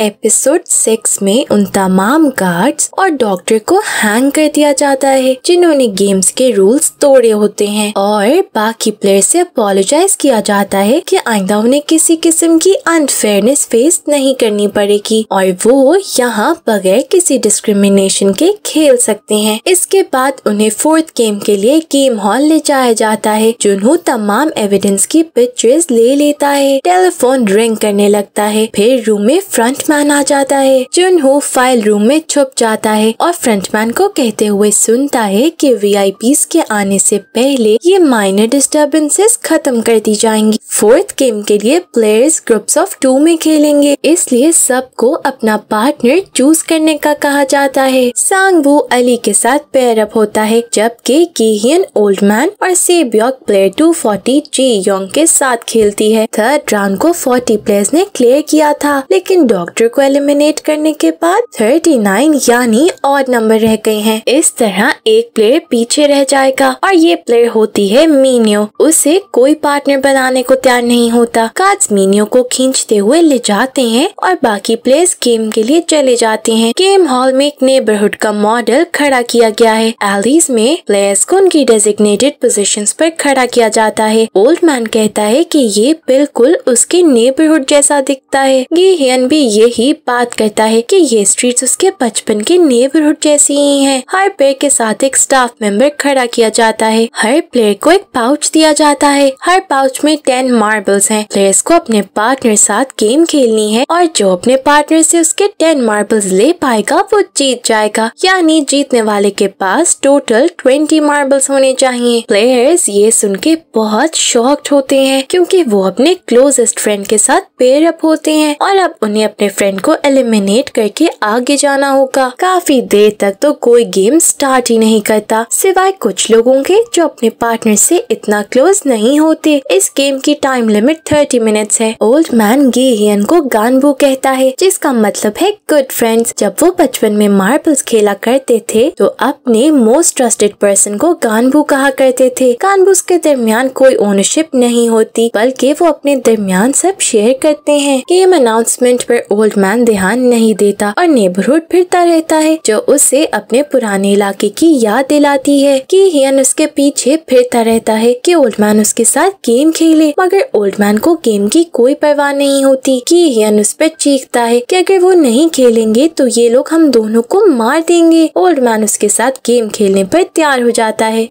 Episode six में उन तमाम गार्ड्स और डॉक्टर को हैंग कर दिया जाता है जिन्होंने गेम्स के रूल्स तोड़े होते हैं और बाकी प्लेयर से अपोलोजाइज किया जाता है कि आइंदा उन्हें किसी किस्म की अनफेयरनेस फेस नहीं करनी पड़ेगी और वो यहाँ बगैर किसी डिस्क्रिमिनेशन के खेल सकते हैं इसके बाद उन्हें फोर्थ गेम के लिए गेम हॉल ले जाया जाता है जुनू तमाम एविडेंस की पिक्चर्स ले लेता है टेलीफोन रिंग करने लगता है फिर रूम में फ्रंट फ्रंटमैन आ जाता है हो फाइल रूम में छुप जाता है और फ्रंटमैन को कहते हुए सुनता है कि वीआईपीस के आने से पहले ये माइनर डिस्टरबेंसेस खत्म कर दी जाएंगी फोर्थ गेम के लिए प्लेयर्स ग्रुप्स ऑफ टू में खेलेंगे इसलिए सबको अपना पार्टनर चूज करने का कहा जाता है सांग वो अली के साथ पेयर अप होता है जबकि कीहियन ओल्ड मैन और Saebyeok player two forty Jiyeong के साथ खेलती है थर्ड राउंड को फोर्टी प्लेयर्स ने क्लियर किया था लेकिन डॉक्टर फैक्टर को एलिमिनेट करने के बाद 39 यानी और नंबर रह गए हैं इस तरह एक प्लेयर पीछे रह जाएगा और ये प्लेयर होती है मीनियो उसे कोई पार्टनर बनाने को तैयार नहीं होता कार्ड मीनियो को खींचते हुए ले जाते हैं और बाकी प्लेयर्स गेम के लिए चले जाते हैं गेम हॉल में एक नेबरहुड का मॉडल खड़ा किया गया है एलीज में प्लेयर्स को उनकी डेजिग्नेटेड पोजिशन पर खड़ा किया जाता है ओल्ड मैन कहता है की ये बिल्कुल उसके नेबरहुड जैसा दिखता है गी भी ये ही बात करता है कि ये स्ट्रीट्स उसके बचपन के नेबरहुड जैसी ही हैं। हर प्लेयर के साथ एक स्टाफ मेंबर खड़ा किया जाता है हर प्लेयर को एक पाउच दिया जाता है हर पाउच में टेन मार्बल्स हैं। प्लेयर्स को अपने पार्टनर साथ गेम खेलनी है और जो अपने पार्टनर से उसके टेन मार्बल्स ले पाएगा वो जीत जाएगा यानी जीतने वाले के पास टोटल ट्वेंटी मार्बल्स होने चाहिए प्लेयर्स ये सुन के बहुत शॉक्ड होते हैं क्योंकि वो अपने क्लोजेस्ट फ्रेंड के साथ पेयर अप होते हैं और अब उन्हें अपने फ्रेंड को एलिमिनेट करके आगे जाना होगा काफी देर तक तो कोई गेम स्टार्ट ही नहीं करता सिवाय कुछ लोगों के जो अपने पार्टनर से इतना क्लोज नहीं होते इस गेम की टाइम लिमिट थर्टी मिनट है ओल्ड मैन गे को गानबू कहता है जिसका मतलब है गुड फ्रेंड्स जब वो बचपन में मार्बल्स खेला करते थे तो अपने मोस्ट ट्रस्टेड पर्सन को गानबू कहा करते थे गानबूस के दरमियान कोई ओनरशिप नहीं होती बल्कि वो अपने दरमियान सब शेयर करते हैं गेम अनाउंसमेंट पर ओल्ड ओल्ड मैन ध्यान नहीं देता और नेबरहुड फिरता रहता है जो उसे अपने पुराने इलाके की याद दिलाती है कि हियन उसके पीछे फिरता रहता है कि ओल्ड मैन उसके साथ गेम खेले मगर ओल्ड मैन को गेम की कोई परवाह नहीं होती कि हियन उस पर चीखता है कि अगर वो नहीं खेलेंगे तो ये लोग हम दोनों को मार देंगे ओल्ड मैन उसके साथ गेम खेलने पर तैयार हो जाता है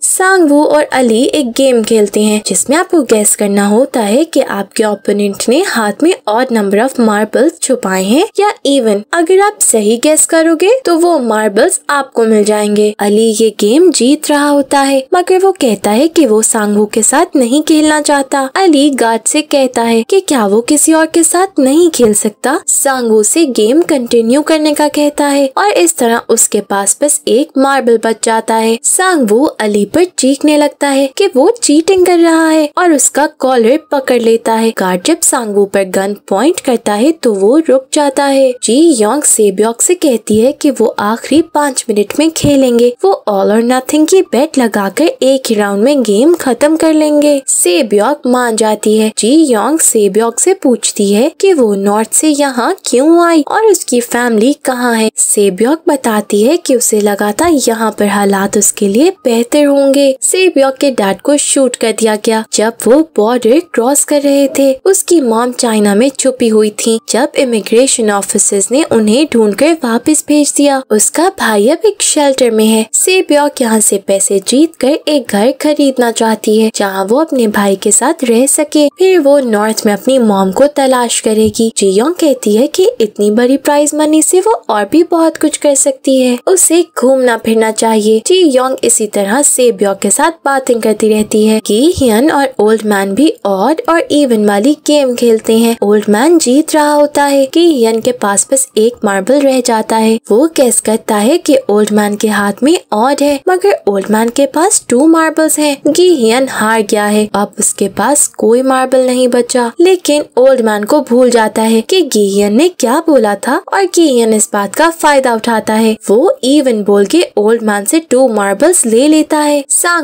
वो और अली एक गेम खेलते हैं जिसमें आपको गैस करना होता है कि आपके ओपोनेंट ने हाथ में और नंबर ऑफ मार्बल्स छुपाए आए हैं या इवन अगर आप सही गैस करोगे तो वो मार्बल्स आपको मिल जाएंगे अली ये गेम जीत रहा होता है मगर वो कहता है कि वो सांगू के साथ नहीं खेलना चाहता अली गार्ड से कहता है कि क्या वो किसी और के साथ नहीं खेल सकता सांगू से गेम कंटिन्यू करने का कहता है और इस तरह उसके पास बस एक मार्बल बच जाता है सांगू अली पर चीखने लगता है कि वो चीटिंग कर रहा है और उसका कॉलर पकड़ लेता है गार्ड जब सांगू पर गन पॉइंट करता है तो वो रुक जाता है जी योंग सेब्योक से कहती है कि वो आखिरी पाँच मिनट में खेलेंगे वो ऑल और नथिंग की बेट लगाकर एक ही राउंड में गेम खत्म कर लेंगे सेब्योक मान जाती है जी योंग सेब्योक से पूछती है कि वो नॉर्थ से यहाँ क्यों आई और उसकी फैमिली कहाँ है सेब्योक बताती है कि उसे लगा था यहाँ पर हालात उसके लिए बेहतर होंगे सेब्योक के डैड को शूट कर दिया गया जब वो बॉर्डर क्रॉस कर रहे थे उसकी मॉम चाइना में छुपी हुई थी जब इमिग्रेट इमिग्रेशन ऑफिसर्स ने उन्हें ढूंढकर वापस भेज दिया उसका भाई अब एक शेल्टर में है सेब्यॉक यहाँ से पैसे जीत कर एक घर खरीदना चाहती है जहाँ वो अपने भाई के साथ रह सके फिर वो नॉर्थ में अपनी मॉम को तलाश करेगी जियोंग कहती है की इतनी बड़ी प्राइज मनी ऐसी वो और भी बहुत कुछ कर सकती है उसे घूमना फिरना चाहिए जी योंग इसी तरह सेब्यॉक के साथ बातें करती रहती है कि हियन और ओल्ड मैन भी ऑड और इवन वाली गेम खेलते हैं ओल्ड मैन जीत रहा होता है कि यन के पास बस एक मार्बल रह जाता है वो कैस करता है कि ओल्ड मैन के हाथ में ऑड है मगर ओल्ड मैन के पास टू मार्बल्स हैं गी यन हार गया है अब उसके पास कोई मार्बल नहीं बचा लेकिन ओल्ड मैन को भूल जाता है कि गियन ने क्या बोला था और गियन इस बात का फायदा उठाता है वो इवन बोल के ओल्ड मैन से टू मार्बल्स ले लेता है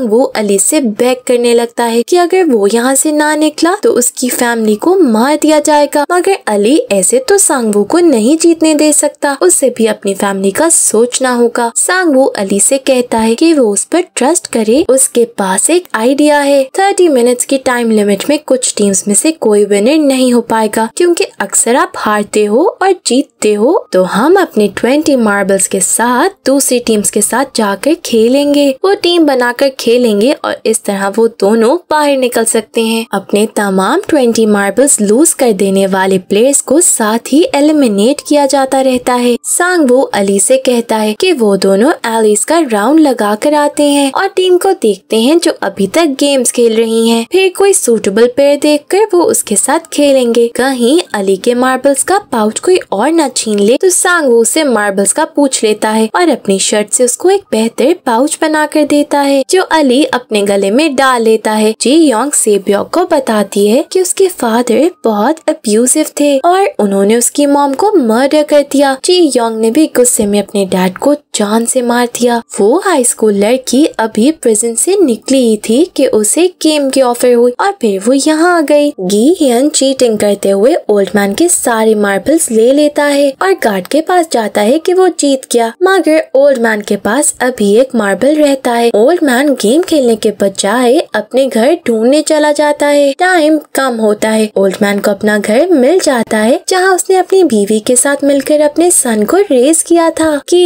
वो अली से बैक करने लगता है कि अगर वो यहाँ से ना निकला तो उसकी फैमिली को मार दिया जाएगा मगर अली ऐसे तो सांगवू को नहीं जीतने दे सकता उसे भी अपनी फैमिली का सोचना होगा सांगू अली से कहता है कि वो उस पर ट्रस्ट करे उसके पास एक आइडिया है थर्टी मिनट्स की टाइम लिमिट में कुछ टीम्स में से कोई विनर नहीं हो पाएगा क्योंकि अक्सर आप हारते हो और जीतते हो तो हम अपने ट्वेंटी मार्बल्स के साथ दूसरी टीम्स के साथ जाकर खेलेंगे वो टीम बनाकर खेलेंगे और इस तरह वो दोनों बाहर निकल सकते हैं अपने तमाम ट्वेंटी मार्बल्स लूज कर देने वाले प्लेयर्स को साथ ही भी एलिमिनेट किया जाता रहता है वो अली से कहता है कि वो दोनों एलिस का राउंड लगा कर आते हैं और टीम को देखते हैं जो अभी तक गेम्स खेल रही हैं। फिर कोई सूटेबल पेयर देखकर वो उसके साथ खेलेंगे कहीं अली के मार्बल्स का पाउच कोई और न छीन ले तो वो उसे मार्बल्स का पूछ लेता है और अपनी शर्ट से उसको एक बेहतर पाउच बना कर देता है जो अली अपने गले में डाल लेता है जी योंग से को बताती है कि उसके फादर बहुत अब्यूजिव थे और उन्होंने उसके उसकी मॉम को मर्डर कर दिया जी योंग ने भी गुस्से में अपने डैड को जान से मार दिया वो हाई स्कूल लड़की अभी प्रिजन से निकली ही थी कि उसे गेम की ऑफर हुई और फिर वो यहाँ आ गई गी हियन चीटिंग करते हुए ओल्ड मैन के सारे मार्बल्स ले लेता है और गार्ड के पास जाता है कि वो जीत गया मगर ओल्ड मैन के पास अभी एक मार्बल रहता है ओल्ड मैन गेम खेलने के बजाय अपने घर ढूंढने चला जाता है टाइम कम होता है ओल्ड मैन को अपना घर मिल जाता है जहाँ उसने अपनी बीवी के साथ मिलकर अपने सन को रेस किया था की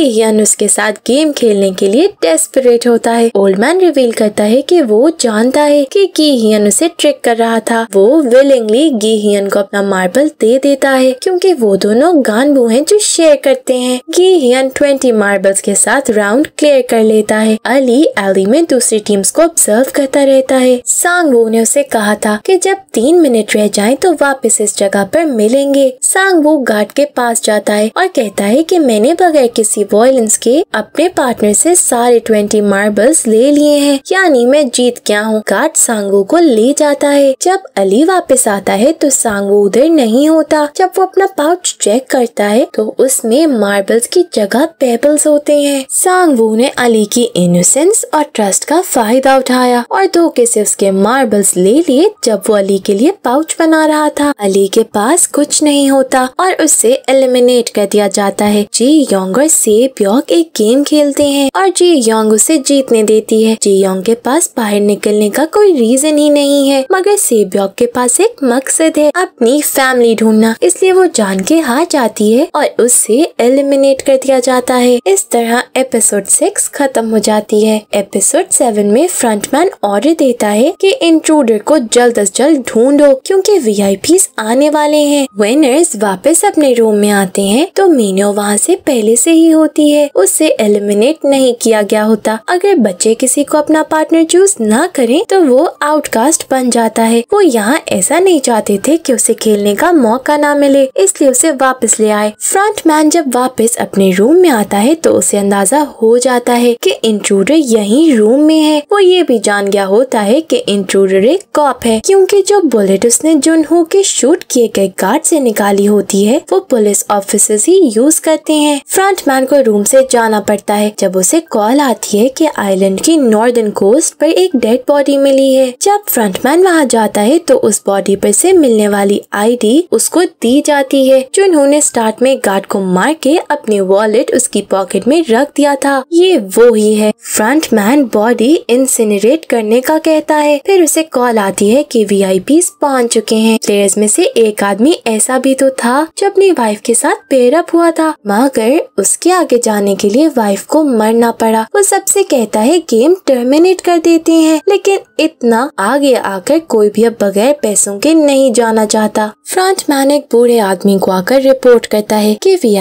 उसके साथ गेम खेलने के लिए डेस्परेट होता है ओल्ड मैन रिवील करता है कि वो जानता है कि की उसे ट्रिक कर रहा था वो विलिंगली गी को अपना मार्बल दे देता है क्योंकि वो दोनों गानबू है जो शेयर करते हैं गी ट्वेंटी मार्बल्स के साथ राउंड क्लियर कर लेता है अली एली में दूसरी टीम्स को ऑब्जर्व करता रहता है सांग वो ने उसे कहा था की जब तीन मिनट रह जाए तो वापिस इस जगह पर मिलेंगे सांग वो गार्ड के पास जाता है और कहता है की मैंने बगैर किसी वॉयलेंस के करके अपने पार्टनर से सारे ट्वेंटी मार्बल्स ले लिए हैं यानी मैं जीत गया हूँ गार्ड सांगो को ले जाता है जब अली वापस आता है तो सांगो उधर नहीं होता जब वो अपना पाउच चेक करता है तो उसमें मार्बल्स की जगह पेबल्स होते हैं सांगवू ने अली की इनोसेंस और ट्रस्ट का फायदा उठाया और धोखे से उसके मार्बल्स ले लिए जब वो अली के लिए पाउच बना रहा था अली के पास कुछ नहीं होता और उससे एलिमिनेट कर दिया जाता है जी योंगर से सेब एक गेम खेलते हैं और जी योंग उसे जीतने देती है जी योंग के पास बाहर निकलने का कोई रीजन ही नहीं है मगर सेबयोक के पास एक मकसद है अपनी फैमिली ढूंढना इसलिए वो जान के हार जाती है और उससे एलिमिनेट कर दिया जाता है इस तरह एपिसोड सिक्स खत्म हो जाती है एपिसोड सेवन में फ्रंटमैन ऑर्डर देता है कि इंट्रूडर को जल्द अज जल्द ढूंढो क्योंकि वीआईपीस आने वाले हैं विनर्स वापस अपने रूम में आते हैं तो मीनो वहाँ से पहले से ही होती है उस उसे एलिमिनेट नहीं किया गया होता अगर बच्चे किसी को अपना पार्टनर चूज ना करें तो वो आउटकास्ट बन जाता है वो यहाँ ऐसा नहीं चाहते थे कि उसे खेलने का मौका ना मिले इसलिए उसे वापस ले आए फ्रंट मैन जब वापस अपने रूम में आता है तो उसे अंदाजा हो जाता है कि इंट्रूडर यही रूम में है वो ये भी जान गया होता है कि इंट्रूडर एक कॉप है क्योंकि जो बुलेट उसने जुनहू के शूट किए गए गार्ड से निकाली होती है वो पुलिस ऑफिसर्स ही यूज करते हैं फ्रंट मैन को रूम से जाना पड़ता है जब उसे कॉल आती है कि आइलैंड की नॉर्दर्न कोस्ट पर एक डेड बॉडी मिली है जब फ्रंटमैन वहां जाता है तो उस बॉडी पर से मिलने वाली आईडी उसको दी जाती है जो इन्होंने स्टार्ट में गार्ड को मार के अपने वॉलेट उसकी पॉकेट में रख दिया था ये वो ही है फ्रंट मैन बॉडी इंसिनरेट करने का कहता है फिर उसे कॉल आती है कि पी पहुंच चुके हैं प्लेयर्स में से एक आदमी ऐसा भी तो था जो अपनी वाइफ के साथ पेयरअप हुआ था मगर उसके आगे जाने के के लिए वाइफ को मरना पड़ा वो सबसे कहता है गेम टर्मिनेट कर देते हैं लेकिन इतना आगे आकर कोई भी अब बगैर पैसों के नहीं जाना चाहता फ्रांच मैन एक बूढ़े आदमी को आकर रिपोर्ट करता है कि वी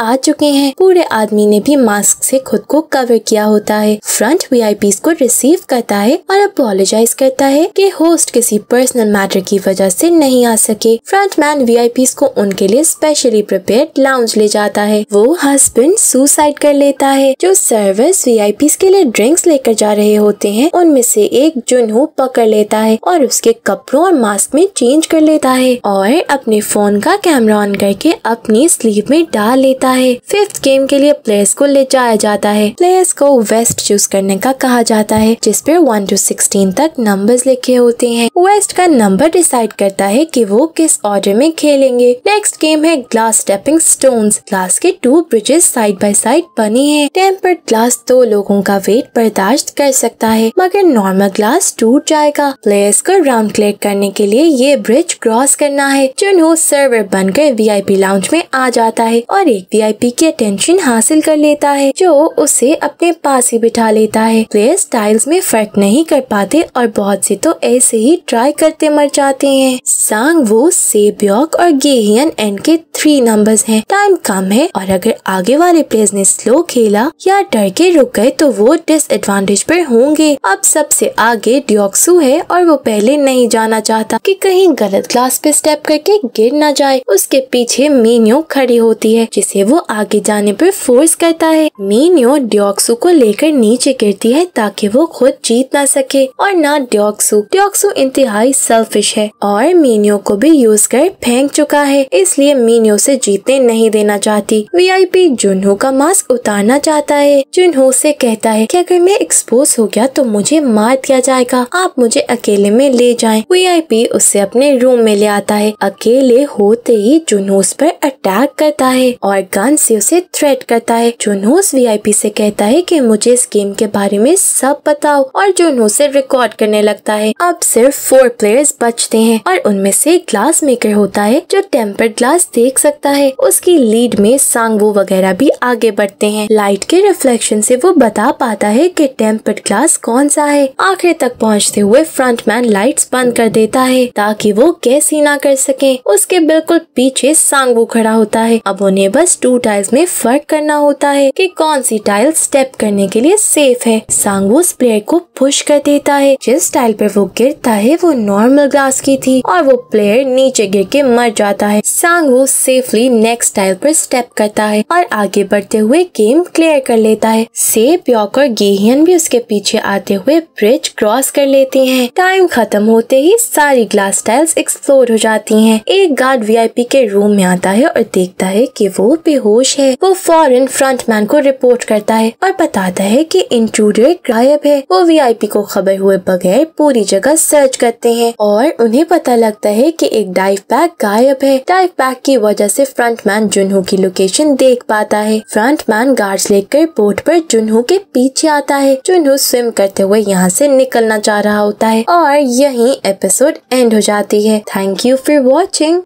आ चुके हैं बूढ़े आदमी ने भी मास्क से खुद को कवर किया होता है फ्रंट वी को रिसीव करता है और अपोलोजाइज करता है कि होस्ट किसी पर्सनल मैटर की वजह से नहीं आ सके फ्रंट मैन वी को उनके लिए स्पेशली प्रिपेयर लाउंज ले जाता है वो हस्बैंड सुसाइड इनवाइट कर लेता है जो सर्विस वीआईपीस के लिए ड्रिंक्स लेकर जा रहे होते हैं उनमें से एक जुनहू पकड़ लेता है और उसके कपड़ों और मास्क में चेंज कर लेता है और अपने फोन का कैमरा ऑन करके अपनी स्लीव में डाल लेता है फिफ्थ गेम के लिए प्लेयर्स को ले जाया जाता है प्लेयर्स को वेस्ट चूज करने का कहा जाता है जिसपे वन टू सिक्सटीन तक नंबर लिखे होते हैं वेस्ट का नंबर डिसाइड करता है कि वो किस ऑर्डर में खेलेंगे नेक्स्ट गेम है ग्लास स्टेपिंग स्टोन ग्लास के two bridges side by side limit बनी है टेम्पर्ड ग्लास दो लोगों का वेट बर्दाश्त कर सकता है मगर नॉर्मल ग्लास टूट जाएगा प्लेयर्स को राउंड क्लियर करने के लिए ये ब्रिज क्रॉस करना है जो सर्वर बनकर वी लाउंज में आ जाता है और एक वी की अटेंशन हासिल कर लेता है जो उसे अपने पास ही बिठा लेता है प्लेयर्स टाइल्स में फर्क नहीं कर पाते और बहुत से तो ऐसे ही ट्राई करते मर जाते हैं सांग वो से और गेहियन एंड के थ्री नंबर्स हैं टाइम कम है और अगर आगे वाले प्लेयर्स ने स्लो खेला या डर के रुक गए तो वो डिसएडवांटेज पर होंगे अब सबसे आगे डिओक्सू है और वो पहले नहीं जाना चाहता कि कहीं गलत ग्लास पे स्टेप करके गिर ना जाए उसके पीछे मीनियो खड़ी होती है जिसे वो आगे जाने पर फोर्स करता है मीनियो डिओक्सू को लेकर नीचे गिरती है ताकि वो खुद जीत ना सके और न डिओक्सू डिओक्सू इंतहाई सेल्फिश है और मीनियो को भी यूज कर फेंक चुका है इसलिए मीनियो उसे जीतने नहीं देना चाहती वीआईपी जुन्हो का मास्क उतारना चाहता है जुनहो से कहता है कि अगर मैं एक्सपोज हो गया तो मुझे मार दिया जाएगा आप मुझे अकेले में ले जाएं। वीआईपी उसे अपने रूम में ले आता है अकेले होते ही जुनोस पर अटैक करता है और गन से उसे थ्रेट करता है आई पी से कहता है की मुझे इस गेम के बारे में सब बताओ और जुनहो से रिकॉर्ड करने लगता है अब सिर्फ फोर प्लेयर्स बचते हैं और उनमें से ग्लास मेकर होता है जो टेम्पर ग्लास देख देख सकता है उसकी लीड में सांगवो वगैरह भी आगे बढ़ते हैं लाइट के रिफ्लेक्शन से वो बता पाता है कि टेम्पर्ड ग्लास कौन सा है आखिर तक पहुंचते हुए फ्रंटमैन लाइट बंद कर देता है ताकि वो कैसी ना कर सके उसके बिल्कुल पीछे सांगवो खड़ा होता है अब उन्हें बस टू टाइल्स में फर्क करना होता है की कौन सी टाइल स्टेप करने के लिए सेफ है सांगवो उस प्लेयर को पुश कर देता है जिस टाइल पर वो गिरता है वो नॉर्मल ग्लास की थी और वो प्लेयर नीचे गिर के मर जाता है सांगवो सेफली नेक्स्ट टाइल पर स्टेप करता है और आगे बढ़ते हुए गेम क्लियर कर लेता है सेब योक और गेहियन भी उसके पीछे आते हुए ब्रिज क्रॉस कर लेते हैं टाइम खत्म होते ही सारी ग्लास टाइल्स एक्सप्लोर हो जाती हैं। एक गार्ड वीआईपी के रूम में आता है और देखता है कि वो बेहोश है वो फॉरन फ्रंटमैन को रिपोर्ट करता है और बताता है कि इंट्रूडर गायब है वो वीआईपी को खबर हुए बगैर पूरी जगह सर्च करते हैं और उन्हें पता लगता है कि एक डाइव बैग गायब है डाइव बैग की वजह वजह से फ्रंटमैन जुनहू की लोकेशन देख पाता है फ्रंटमैन गार्ड्स लेकर बोट पर जुनहू के पीछे आता है जुनहू स्विम करते हुए यहाँ से निकलना चाह रहा होता है और यही एपिसोड एंड हो जाती है थैंक यू फॉर वॉचिंग